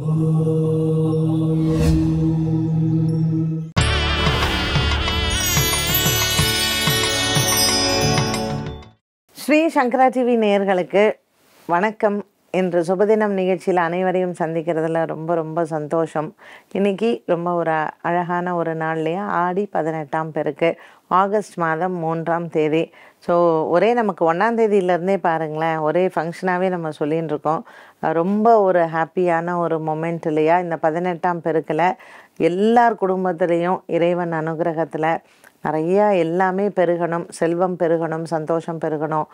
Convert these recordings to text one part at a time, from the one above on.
ஸ்ரீ சங்கரா TV நேயர்களுக்கு வணக்கம் என்று சுபதினம் நிகழ்ச்சியில் அனைவரையும் சந்திக்கிறதுல ரொம்ப ரொம்ப சந்தோஷம் இன்றைக்கி ரொம்ப ஒரு அழகான ஒரு நாள்லையே ஆடி பதினெட்டாம் பெருக்கு ஆகஸ்ட் மாதம் மூன்றாம் தேதி ஸோ ஒரே நமக்கு ஒன்றாந்தேதியிலேருந்தே பாருங்களேன் ஒரே ஃபங்க்ஷனாகவே நம்ம சொல்லின்னு இருக்கோம் ரொம்ப ஒரு ஹாப்பியான ஒரு மொமெண்ட் இல்லையா இந்த பதினெட்டாம் பெருக்கில் எல்லார் குடும்பத்துலேயும் இறைவன் அனுகிரகத்தில் நிறையா எல்லாமே பெருகணும் செல்வம் பெருகணும் சந்தோஷம் பெருகணும்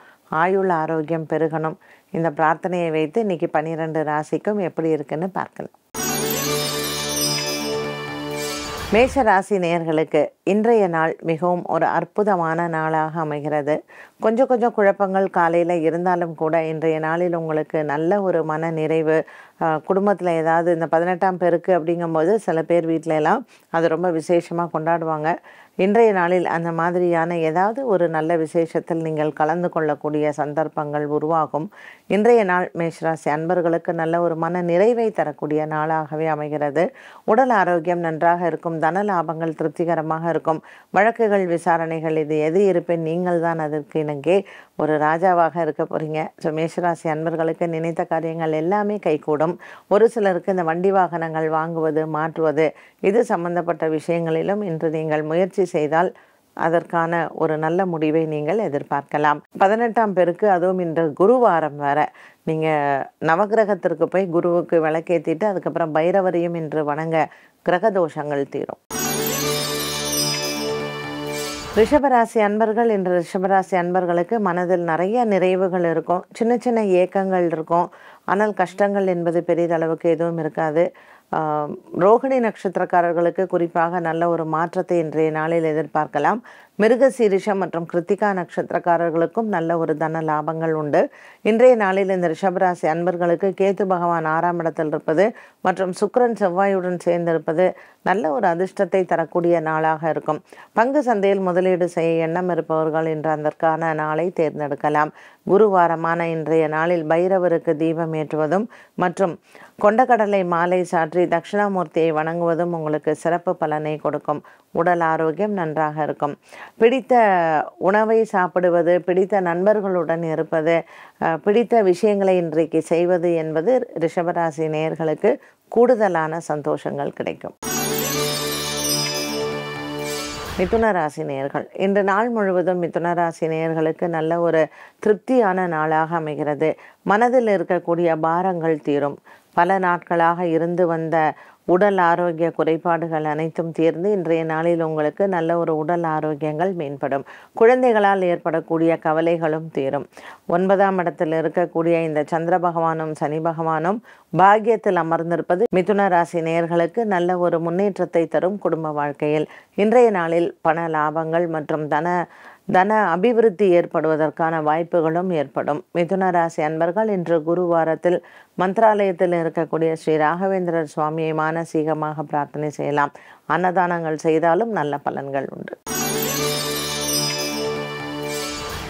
ஆயுள் ஆரோக்கியம் பெருகணும் இந்த பிரார்த்தனையை வைத்து இன்றைக்கி பன்னிரெண்டு ராசிக்கும் எப்படி இருக்குன்னு பார்க்கலாம் மேஷ ராசி நேர்களுக்கு இன்றைய நாள் மிகவும் ஒரு அற்புதமான நாளாக அமைகிறது கொஞ்சம் கொஞ்சம் குழப்பங்கள் காலையில் இருந்தாலும் கூட இன்றைய நாளில் உங்களுக்கு நல்ல ஒரு மன நிறைவு குடும்பத்தில் ஏதாவது இந்த பதினெட்டாம் பேருக்கு அப்படிங்கும்போது சில பேர் வீட்டிலலாம் அது ரொம்ப விசேஷமாக கொண்டாடுவாங்க இன்றைய நாளில் அந்த மாதிரியான ஏதாவது ஒரு நல்ல விசேஷத்தில் நீங்கள் கலந்து கொள்ளக்கூடிய சந்தர்ப்பங்கள் உருவாகும் இன்றைய நாள் மேஷராசி அன்பர்களுக்கு நல்ல ஒரு மன நிறைவை தரக்கூடிய நாளாகவே அமைகிறது உடல் ஆரோக்கியம் நன்றாக இருக்கும் தன லாபங்கள் திருப்திகரமாக இருக்கும் வழக்குகள் விசாரணைகள் இது எது இருப்பேன் நீங்கள் தான் அதற்கு இணங்கே ஒரு ராஜாவாக இருக்க போகிறீங்க ஸோ மேஷராசி அன்பர்களுக்கு நினைத்த காரியங்கள் எல்லாமே கைகூடும் ஒரு சிலருக்கு இந்த வண்டி வாகனங்கள் வாங்குவது மாற்றுவது இது சம்பந்தப்பட்ட விஷயங்களிலும் இன்று நீங்கள் முயற்சி செய்தால் அதற்கான ஒரு நல்ல முடிவை நீங்கள் எதிர்பார்க்கலாம் பதினெட்டாம் பேருக்கு அதுவும் இன்று குருவாரம் வேற நீங்கள் நவகிரகத்திற்கு போய் குருவுக்கு விளக்கேற்றிட்டு அதுக்கப்புறம் பைரவரையும் இன்று வணங்க கிரக தோஷங்கள் தீரும் ரிஷபராசி அன்பர்கள் இன்று ரிஷபராசி அன்பர்களுக்கு மனதில் நிறைய நிறைவுகள் இருக்கும் சின்ன சின்ன ஏக்கங்கள் இருக்கும் ஆனால் கஷ்டங்கள் என்பது பெரிதளவுக்கு எதுவும் இருக்காது ரோகிணி நட்சத்திரக்காரர்களுக்கு குறிப்பாக நல்ல ஒரு மாற்றத்தை இன்றைய நாளில் எதிர்பார்க்கலாம் மிருகசீரிஷம் மற்றும் கிருத்திகா நட்சத்திரக்காரர்களுக்கும் நல்ல ஒரு தன லாபங்கள் உண்டு இன்றைய நாளில் இந்த ரிஷபராசி அன்பர்களுக்கு கேத்து பகவான் ஆறாம் இடத்தில் இருப்பது மற்றும் சுக்கரன் செவ்வாயுடன் சேர்ந்திருப்பது நல்ல ஒரு அதிர்ஷ்டத்தை தரக்கூடிய நாளாக இருக்கும் பங்கு சந்தையில் முதலீடு செய்ய எண்ணம் இருப்பவர்கள் இன்று அதற்கான நாளை தேர்ந்தெடுக்கலாம் குருவாரமான இன்றைய நாளில் பைரவருக்கு தீபம் ஏற்றுவதும் மற்றும் கொண்டக்கடலை மாலை சாற்றி தட்சிணாமூர்த்தியை வணங்குவதும் உங்களுக்கு சிறப்பு பலனை கொடுக்கும் உடல் ஆரோக்கியம் நன்றாக இருக்கும் பிடித்த உணவை சாப்பிடுவது பிடித்த நண்பர்களுடன் இருப்பது பிடித்த விஷயங்களை இன்றைக்கு செய்வது என்பது ரிஷபராசி நேயர்களுக்கு கூடுதலான சந்தோஷங்கள் கிடைக்கும் மிதுன ராசி இன்று நாள் முழுவதும் மிதுன ராசி நல்ல ஒரு திருப்தியான நாளாக அமைகிறது மனதில் இருக்கக்கூடிய பாரங்கள் தீரும் பல நாட்களாக இருந்து வந்த உடல் ஆரோக்கிய குறைபாடுகள் அனைத்தும் தீர்ந்து இன்றைய நாளில் உங்களுக்கு நல்ல ஒரு உடல் ஆரோக்கியங்கள் மேம்படும் குழந்தைகளால் ஏற்படக்கூடிய கவலைகளும் தீரும் ஒன்பதாம் இடத்தில் இருக்கக்கூடிய இந்த சந்திர பகவானும் சனி பகவானும் பாக்கியத்தில் அமர்ந்திருப்பது மிதுன ராசி நேர்களுக்கு நல்ல ஒரு முன்னேற்றத்தை தரும் குடும்ப வாழ்க்கையில் இன்றைய நாளில் பண லாபங்கள் மற்றும் தன தன அபிவிருத்தி ஏற்படுவதற்கான வாய்ப்புகளும் ஏற்படும் மிதுன ராசி அன்பர்கள் இன்று குரு வாரத்தில் மந்திராலயத்தில் இருக்கக்கூடிய ஸ்ரீ ராகவேந்திரர் சுவாமியை மானசீகமாக பிரார்த்தனை செய்யலாம் அன்னதானங்கள் செய்தாலும் நல்ல பலன்கள் உண்டு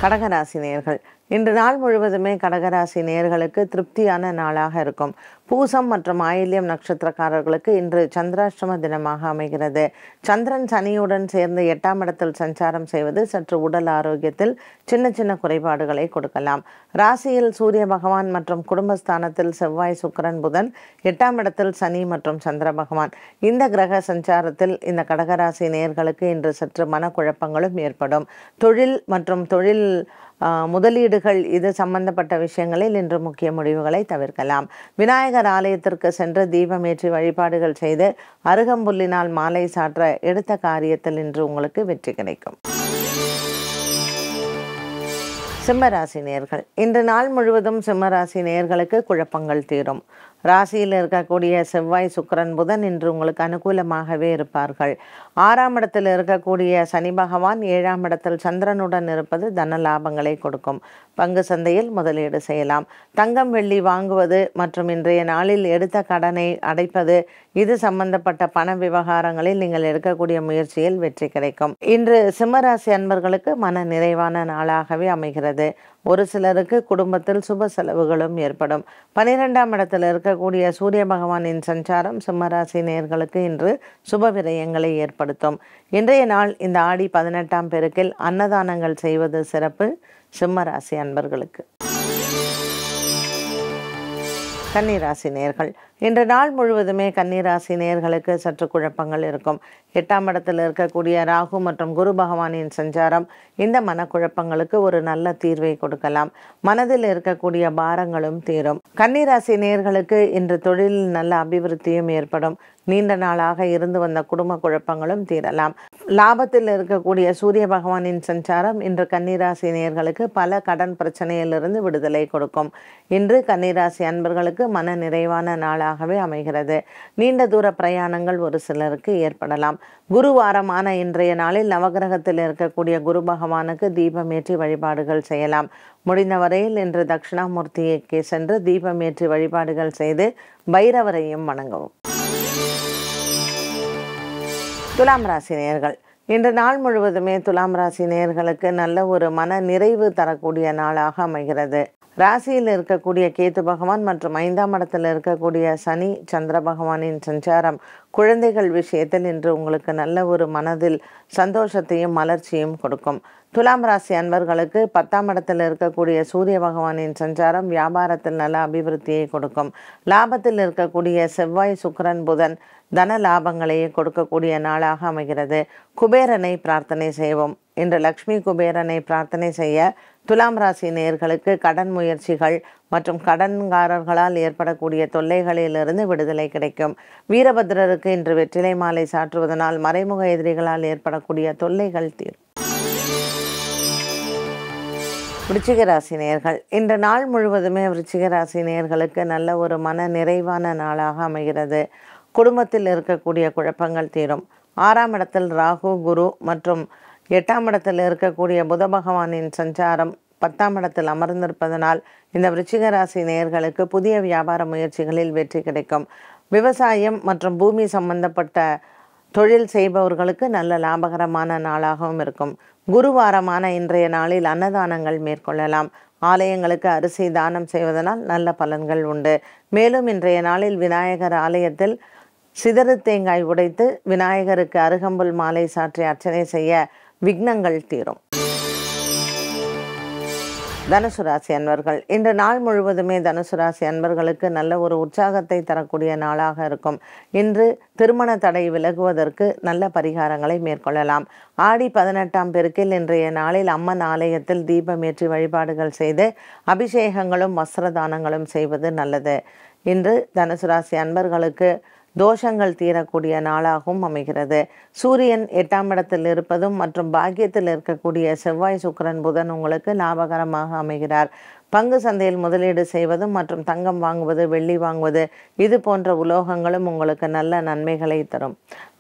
கடகராசி நேர்கள் இன்று நாள் முழுவதுமே கடகராசி நேர்களுக்கு திருப்தியான நாளாக இருக்கும் பூசம் மற்றும் ஆயில்யம் நட்சத்திரக்காரர்களுக்கு இன்று சந்திராஷ்டம தினமாக அமைகிறது சந்திரன் சனியுடன் சேர்ந்து எட்டாம் இடத்தில் சஞ்சாரம் செய்வது சற்று உடல் ஆரோக்கியத்தில் சின்ன சின்ன குறைபாடுகளை கொடுக்கலாம் ராசியில் சூரிய பகவான் மற்றும் குடும்பஸ்தானத்தில் செவ்வாய் சுக்கரன் புதன் எட்டாம் இடத்தில் சனி மற்றும் சந்திர பகவான் இந்த கிரக சஞ்சாரத்தில் இந்த கடகராசி நேர்களுக்கு இன்று சற்று மனக்குழப்பங்களும் ஏற்படும் தொழில் மற்றும் தொழில் முதலீடுகள் இது சம்பந்தப்பட்ட விஷயங்களில் இன்று முக்கிய முடிவுகளை தவிர்க்கலாம் விநாயகர் ஆலயத்திற்கு சென்று தீபமேற்றி வழிபாடுகள் செய்து அருகம்புல்லினால் மாலை சாற்ற எடுத்த காரியத்தில் இன்று உங்களுக்கு வெற்றி கிடைக்கும் சிம்மராசி நேர்கள் இன்று நாள் முழுவதும் சிம்மராசி நேர்களுக்கு குழப்பங்கள் தீரும் ராசியில் இருக்கக்கூடிய செவ்வாய் சுக்கரன் புதன் இன்று உங்களுக்கு அனுகூலமாகவே இருப்பார்கள் ஆறாம் இடத்தில் இருக்கக்கூடிய சனி பகவான் ஏழாம் இடத்தில் சந்திரனுடன் இருப்பது தன லாபங்களை கொடுக்கும் பங்கு சந்தையில் முதலீடு செய்யலாம் தங்கம் வெள்ளி வாங்குவது மற்றும் இன்றைய நாளில் எடுத்த கடனை அடைப்பது இது சம்பந்தப்பட்ட பண விவகாரங்களில் நீங்கள் எடுக்கக்கூடிய முயற்சியில் வெற்றி கிடைக்கும் இன்று சிம்மராசி அன்பர்களுக்கு மன நிறைவான நாளாகவே அமைகிறது ஒரு சிலருக்கு குடும்பத்தில் சுப செலவுகளும் ஏற்படும் பனிரெண்டாம் இடத்தில் இருக்கக்கூடிய சூரிய பகவானின் சஞ்சாரம் சிம்மராசி நேர்களுக்கு இன்று சுப விரயங்களை ஏற்படுத்தும் இன்றைய நாள் இந்த ஆடி பதினெட்டாம் பெருக்கில் அன்னதானங்கள் செய்வது சிறப்பு சிம்மராசி அன்பர்களுக்கு கன்னிராசி நேர்கள் இன்று நாள் முழுவதுமே கன்னிராசி நேர்களுக்கு சற்று குழப்பங்கள் இருக்கும் எட்டாம் இடத்தில் இருக்கக்கூடிய ராகு மற்றும் குரு பகவானின் சஞ்சாரம் இந்த மனக்குழப்பங்களுக்கு ஒரு நல்ல தீர்வை கொடுக்கலாம் மனதில் இருக்கக்கூடிய பாரங்களும் தீரும் கன்னிராசி நேர்களுக்கு இன்று தொழிலில் நல்ல அபிவிருத்தியும் ஏற்படும் நீண்ட நாளாக இருந்து வந்த குடும்ப குழப்பங்களும் தீரலாம் லாபத்தில் இருக்கக்கூடிய சூரிய பகவானின் சஞ்சாரம் இன்று கன்னிராசி நேர்களுக்கு பல கடன் பிரச்சனையிலிருந்து விடுதலை கொடுக்கும் இன்று கன்னிராசி அன்பர்களுக்கு மன நிறைவான நாளாக நாளாகவே அமைகிறது நீண்ட தூர பிரயாணங்கள் ஒரு சிலருக்கு ஏற்படலாம் குருவாரமான இன்றைய நாளில் நவகிரகத்தில் இருக்கக்கூடிய குரு பகவானுக்கு தீபமேற்றி வழிபாடுகள் செய்யலாம் முடிந்தவரையில் இன்று தட்சிணாமூர்த்திக்கு சென்று தீபமேற்றி வழிபாடுகள் செய்து பைரவரையும் வணங்கவும் துலாம் ராசி நேர்கள் இன்று நாள் முழுவதுமே துலாம் ராசி நேர்களுக்கு நல்ல ஒரு மன நிறைவு தரக்கூடிய நாளாக அமைகிறது ராசியில் இருக்கக்கூடிய கேத்து பகவான் மற்றும் ஐந்தாம் இடத்தில் இருக்கக்கூடிய சனி சந்திர பகவானின் சஞ்சாரம் குழந்தைகள் விஷயத்தில் இன்று உங்களுக்கு நல்ல ஒரு மனதில் சந்தோஷத்தையும் மலர்ச்சியும் கொடுக்கும் துலாம் ராசி அன்பர்களுக்கு பத்தாம் இடத்தில் இருக்கக்கூடிய சூரிய பகவானின் சஞ்சாரம் வியாபாரத்தில் நல்ல அபிவிருத்தியை கொடுக்கும் லாபத்தில் இருக்கக்கூடிய செவ்வாய் சுக்கரன் புதன் தன லாபங்களையே கொடுக்கக்கூடிய நாளாக அமைகிறது குபேரனை பிரார்த்தனை செய்வோம் இன்று லக்ஷ்மி குபேரனை பிரார்த்தனை செய்ய துலாம் ராசி நேர்களுக்கு கடன் முயற்சிகள் மற்றும் கடன்காரர்களால் ஏற்படக்கூடிய தொல்லைகளிலிருந்து விடுதலை கிடைக்கும் வீரபத்ரருக்கு இன்று வெற்றிலை மாலை சாற்றுவதனால் மறைமுக எதிரிகளால் ஏற்படக்கூடிய தொல்லைகள் தீரும் விருச்சிகராசி நேர்கள் இந்த நாள் முழுவதுமே விருச்சிகராசி நேர்களுக்கு நல்ல ஒரு மன நிறைவான நாளாக அமைகிறது குடும்பத்தில் இருக்கக்கூடிய குழப்பங்கள் தீரும் ஆறாம் இடத்தில் ராகு குரு மற்றும் எட்டாம் இடத்தில் இருக்கக்கூடிய புத பகவானின் சஞ்சாரம் பத்தாம் இடத்தில் அமர்ந்திருப்பதனால் இந்த விருச்சிக ராசி நேயர்களுக்கு புதிய வியாபார முயற்சிகளில் வெற்றி கிடைக்கும் விவசாயம் மற்றும் பூமி சம்பந்தப்பட்ட தொழில் செய்பவர்களுக்கு நல்ல லாபகரமான நாளாகவும் இருக்கும் குருவாரமான இன்றைய நாளில் அன்னதானங்கள் மேற்கொள்ளலாம் ஆலயங்களுக்கு அரிசி தானம் செய்வதனால் நல்ல பலன்கள் உண்டு மேலும் இன்றைய நாளில் விநாயகர் ஆலயத்தில் சிதறு தேங்காய் உடைத்து விநாயகருக்கு அருகம்புல் மாலை சாற்றி அர்ச்சனை செய்ய விக்னங்கள் தீரும் தனுசு ராசி அன்பர்கள் இன்று நாள் முழுவதுமே தனுசு ராசி அன்பர்களுக்கு நல்ல ஒரு உற்சாகத்தை தரக்கூடிய நாளாக இருக்கும் இன்று திருமண தடை விலகுவதற்கு நல்ல பரிகாரங்களை மேற்கொள்ளலாம் ஆடி பதினெட்டாம் பெருக்கில் இன்றைய நாளில் அம்மன் ஆலயத்தில் தீபமேற்றி வழிபாடுகள் செய்து அபிஷேகங்களும் வஸ்திரதானங்களும் செய்வது நல்லது இன்று தனுசு ராசி அன்பர்களுக்கு தோஷங்கள் தீரக்கூடிய நாளாகவும் அமைகிறது சூரியன் எட்டாம் இடத்தில் இருப்பதும் மற்றும் பாக்கியத்தில் இருக்கக்கூடிய செவ்வாய் சுக்கரன் புதன் உங்களுக்கு லாபகரமாக அமைகிறார் பங்கு சந்தையில் முதலீடு செய்வதும் மற்றும் தங்கம் வாங்குவது வெள்ளி வாங்குவது இது போன்ற உலோகங்களும் உங்களுக்கு நல்ல நன்மைகளை தரும்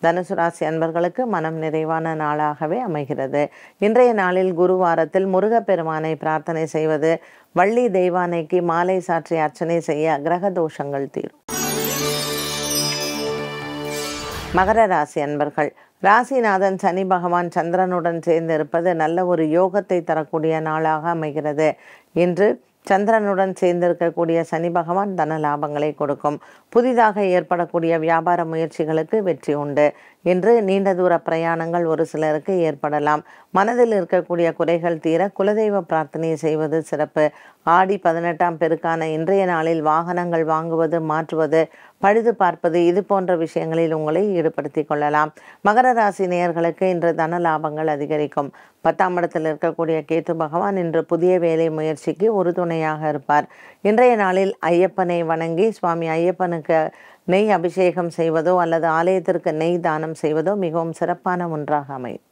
தனுசு ராசி அன்பர்களுக்கு மனம் நிறைவான நாளாகவே அமைகிறது இன்றைய நாளில் குருவாரத்தில் முருகப்பெருமானை பிரார்த்தனை செய்வது வள்ளி தெய்வானைக்கு மாலை சாற்றி அர்ச்சனை செய்ய கிரக தோஷங்கள் தீரும் மகர ராசி அன்பர்கள் ராசிநாதன் சனி பகவான் சந்திரனுடன் சேர்ந்திருப்பது நல்ல ஒரு யோகத்தை தரக்கூடிய நாளாக அமைகிறது இன்று சந்திரனுடன் சேர்ந்திருக்கக்கூடிய சனி பகவான் தன லாபங்களை கொடுக்கும் புதிதாக ஏற்படக்கூடிய வியாபார முயற்சிகளுக்கு வெற்றி உண்டு இன்று நீண்ட தூர பிரயாணங்கள் ஒரு சிலருக்கு ஏற்படலாம் மனதில் இருக்கக்கூடிய குறைகள் தீர குலதெய்வ பிரார்த்தனை செய்வது சிறப்பு ஆடி பதினெட்டாம் பெருக்கான இன்றைய நாளில் வாகனங்கள் வாங்குவது மாற்றுவது பழுது பார்ப்பது இது போன்ற விஷயங்களில் உங்களை ஈடுபடுத்தி கொள்ளலாம் மகர ராசி நேயர்களுக்கு இன்று தன லாபங்கள் அதிகரிக்கும் பத்தாம் இடத்தில் இருக்கக்கூடிய கேத்து பகவான் இன்று புதிய வேலை முயற்சிக்கு உறுதுணையாக இருப்பார் இன்றைய நாளில் ஐயப்பனை வணங்கி சுவாமி ஐயப்பனுக்கு நெய் அபிஷேகம் செய்வதோ அல்லது ஆலயத்திற்கு நெய் தானம் செய்வதோ மிகவும் சிறப்பான ஒன்றாக அமையும்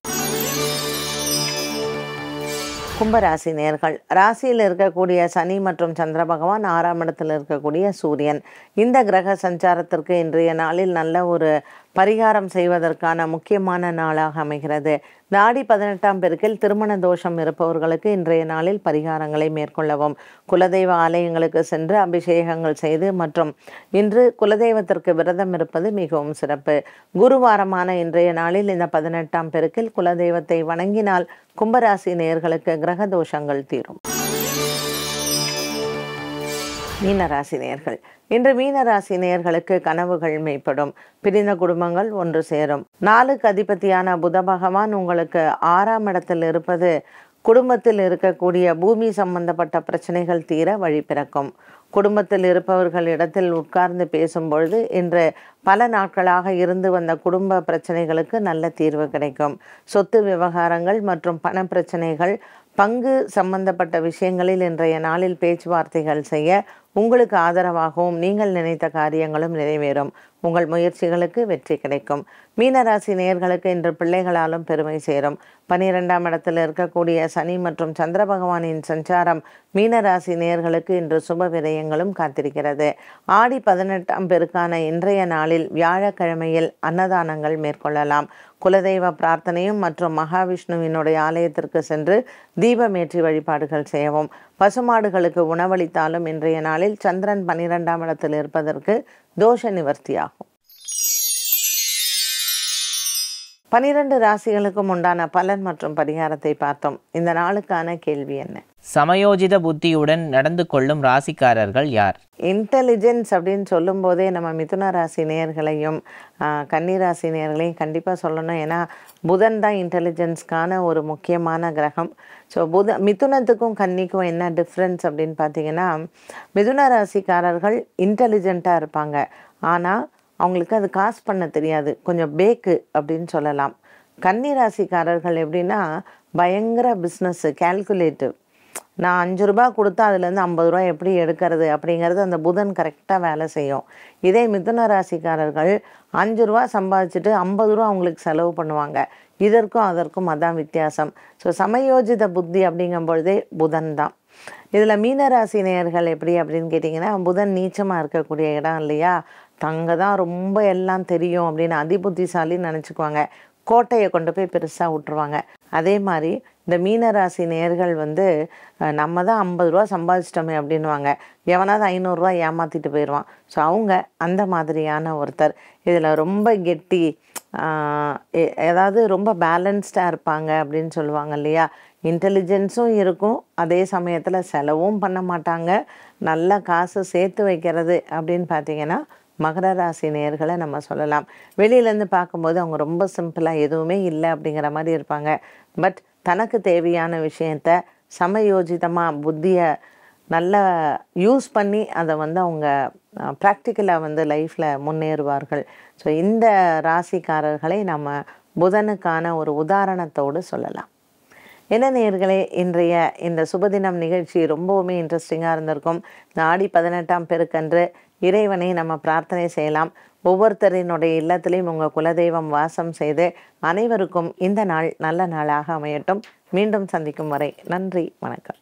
கும்பராசி நேர்கள் ராசியில் இருக்கக்கூடிய சனி மற்றும் சந்திர பகவான் ஆறாம் இடத்தில் இருக்கக்கூடிய சூரியன் இந்த கிரக சஞ்சாரத்திற்கு இன்றைய நாளில் நல்ல ஒரு பரிகாரம் செய்வதற்கான முக்கியமான நாளாக அமைகிறது நாடி பதினெட்டாம் பெருக்கில் திருமண தோஷம் இருப்பவர்களுக்கு இன்றைய நாளில் பரிகாரங்களை மேற்கொள்ளவும் குலதெய்வ ஆலயங்களுக்கு சென்று அபிஷேகங்கள் செய்து மற்றும் இன்று குலதெய்வத்திற்கு விரதம் இருப்பது மிகவும் சிறப்பு குருவாரமான இன்றைய நாளில் இந்த பதினெட்டாம் பெருக்கில் குலதெய்வத்தை வணங்கினால் கும்பராசி நேயர்களுக்கு கிரக தோஷங்கள் தீரும் மீனராசி நேர்கள் இன்று மீனராசி நேர்களுக்கு கனவுகள் மேம்படும் பிரிந்த குடும்பங்கள் ஒன்று சேரும் நாளுக்கு அதிபதியான புத பகவான் உங்களுக்கு ஆறாம் இடத்தில் இருப்பது குடும்பத்தில் இருக்கக்கூடிய பூமி சம்பந்தப்பட்ட பிரச்சனைகள் தீர வழி பிறக்கும் குடும்பத்தில் இருப்பவர்கள் இடத்தில் உட்கார்ந்து பேசும்பொழுது இன்று பல நாட்களாக இருந்து வந்த குடும்ப பிரச்சனைகளுக்கு நல்ல தீர்வு கிடைக்கும் சொத்து விவகாரங்கள் மற்றும் பண பிரச்சனைகள் பங்கு சம்பந்தப்பட்ட விஷயங்களில் இன்றைய நாளில் பேச்சுவார்த்தைகள் செய்ய உங்களுக்கு ஆதரவாகவும் நீங்கள் நினைத்த காரியங்களும் நிறைவேறும் உங்கள் முயற்சிகளுக்கு வெற்றி கிடைக்கும் மீனராசி நேர்களுக்கு இன்று பிள்ளைகளாலும் பெருமை சேரும் பனிரெண்டாம் இடத்தில் இருக்கக்கூடிய சனி மற்றும் சந்திர பகவானின் சஞ்சாரம் மீனராசி நேர்களுக்கு இன்று சுப விரயங்களும் காத்திருக்கிறது ஆடி பதினெட்டாம் பெருக்கான இன்றைய நாளில் வியாழக்கிழமையில் அன்னதானங்கள் மேற்கொள்ளலாம் குலதெய்வ பிரார்த்தனையும் மற்றும் மகாவிஷ்ணுவினுடைய ஆலயத்திற்கு சென்று தீபமேற்றி வழிபாடுகள் செய்யவும் பசுமாடுகளுக்கு உணவளித்தாலும் இன்றைய நாளில் சந்திரன் பனிரெண்டாம் இடத்தில் இருப்பதற்கு தோஷ நிவர்த்தியாகும் பனிரண்டு பனிரெண்டு ராசிகளுக்கும் உண்டான பலன் மற்றும் பரிகாரத்தை பார்த்தோம் இந்த நாளுக்கான கேள்வி என்ன சமயோஜித புத்தியுடன் நடந்து கொள்ளும் ராசிக்காரர்கள் யார் இன்டெலிஜென்ஸ் அப்படின்னு சொல்லும்போதே நம்ம மிதுன ராசி நேர்களையும் கன்னிராசி நேர்களையும் கண்டிப்பாக சொல்லணும் ஏன்னா புதன் தான் இன்டெலிஜென்ஸ்க்கான ஒரு முக்கியமான கிரகம் ஸோ புத மிதுனத்துக்கும் கன்னிக்கும் என்ன டிஃப்ரென்ஸ் அப்படின்னு பார்த்தீங்கன்னா மிதுன ராசிக்காரர்கள் இன்டெலிஜென்ட்டாக இருப்பாங்க ஆனால் அவங்களுக்கு அது காசு பண்ண தெரியாது கொஞ்சம் பேக்கு அப்படின்னு சொல்லலாம் கன்னிராசிக்காரர்கள் எப்படின்னா பயங்கர பிஸ்னஸ்ஸு கேல்குலேட்டிவ் நான் அஞ்சு ரூபா கொடுத்தா அதுலேருந்து ஐம்பது ரூபா எப்படி எடுக்கிறது அப்படிங்கிறது அந்த புதன் கரெக்டாக வேலை செய்யும் இதே மிதுன ராசிக்காரர்கள் அஞ்சு ரூபா சம்பாதிச்சுட்டு ஐம்பது ரூபா அவங்களுக்கு செலவு பண்ணுவாங்க இதற்கும் அதற்கும் அதான் வித்தியாசம் ஸோ சமயோஜித புத்தி அப்படிங்கும் பொழுதே புதன் தான் இதில் மீனராசி நேயர்கள் எப்படி அப்படின்னு கேட்டிங்கன்னா புதன் நீச்சமாக இருக்கக்கூடிய இடம் இல்லையா தங்க தான் ரொம்ப எல்லாம் தெரியும் அப்படின்னு அதிபுத்திசாலின்னு நினச்சிக்குவாங்க கோட்டையை கொண்டு போய் பெருசாக விட்டுருவாங்க அதே மாதிரி இந்த மீனராசி நேர்கள் வந்து நம்ம தான் ஐம்பது ரூபா சம்பாதிச்சிட்டோமே அப்படின்வாங்க எவனாவது ஐநூறுரூவா ஏமாற்றிட்டு போயிடுவான் ஸோ அவங்க அந்த மாதிரியான ஒருத்தர் இதில் ரொம்ப கெட்டி ஏதாவது ரொம்ப பேலன்ஸ்டாக இருப்பாங்க அப்படின்னு சொல்லுவாங்க இல்லையா இன்டெலிஜென்ஸும் இருக்கும் அதே சமயத்தில் செலவும் பண்ண மாட்டாங்க நல்ல காசு சேர்த்து வைக்கிறது அப்படின்னு பார்த்தீங்கன்னா மகர ராசி நேர்களை நம்ம சொல்லலாம் வெளியிலேருந்து பார்க்கும்போது அவங்க ரொம்ப சிம்பிளாக எதுவுமே இல்லை அப்படிங்கிற மாதிரி இருப்பாங்க பட் தனக்கு தேவையான விஷயத்த சமயோஜிதமாக புத்தியை நல்லா யூஸ் பண்ணி அதை வந்து அவங்க ப்ராக்டிக்கலாக வந்து லைஃப்பில் முன்னேறுவார்கள் ஸோ இந்த ராசிக்காரர்களை நம்ம புதனுக்கான ஒரு உதாரணத்தோடு சொல்லலாம் என்ன நேர்களே இன்றைய இந்த சுபதினம் நிகழ்ச்சி ரொம்பவுமே இன்ட்ரெஸ்டிங்காக இருந்திருக்கும் இந்த ஆடி பதினெட்டாம் பெருக்கன்று இறைவனை நம்ம பிரார்த்தனை செய்யலாம் ஒவ்வொருத்தரினுடைய இல்லத்திலையும் உங்கள் குலதெய்வம் வாசம் செய்து அனைவருக்கும் இந்த நாள் நல்ல நாளாக அமையட்டும் மீண்டும் சந்திக்கும் வரை நன்றி வணக்கம்